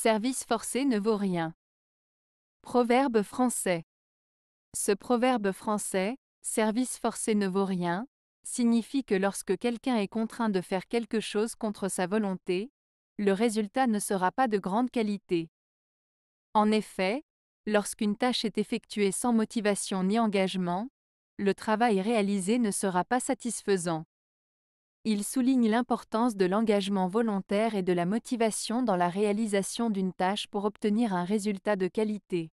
Service forcé ne vaut rien. Proverbe français. Ce proverbe français, service forcé ne vaut rien, signifie que lorsque quelqu'un est contraint de faire quelque chose contre sa volonté, le résultat ne sera pas de grande qualité. En effet, lorsqu'une tâche est effectuée sans motivation ni engagement, le travail réalisé ne sera pas satisfaisant. Il souligne l'importance de l'engagement volontaire et de la motivation dans la réalisation d'une tâche pour obtenir un résultat de qualité.